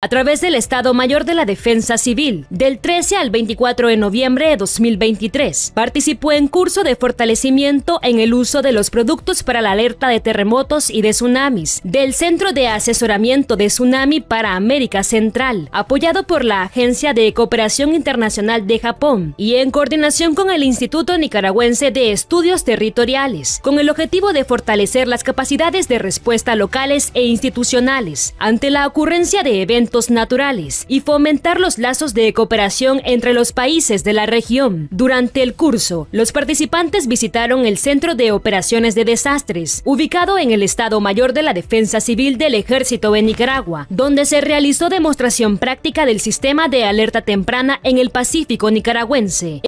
A través del Estado Mayor de la Defensa Civil, del 13 al 24 de noviembre de 2023, participó en curso de fortalecimiento en el uso de los productos para la alerta de terremotos y de tsunamis del Centro de Asesoramiento de Tsunami para América Central, apoyado por la Agencia de Cooperación Internacional de Japón y en coordinación con el Instituto Nicaragüense de Estudios Territoriales, con el objetivo de fortalecer las capacidades de respuesta locales e institucionales ante la ocurrencia de eventos naturales y fomentar los lazos de cooperación entre los países de la región. Durante el curso, los participantes visitaron el Centro de Operaciones de Desastres, ubicado en el Estado Mayor de la Defensa Civil del Ejército de Nicaragua, donde se realizó demostración práctica del sistema de alerta temprana en el Pacífico nicaragüense.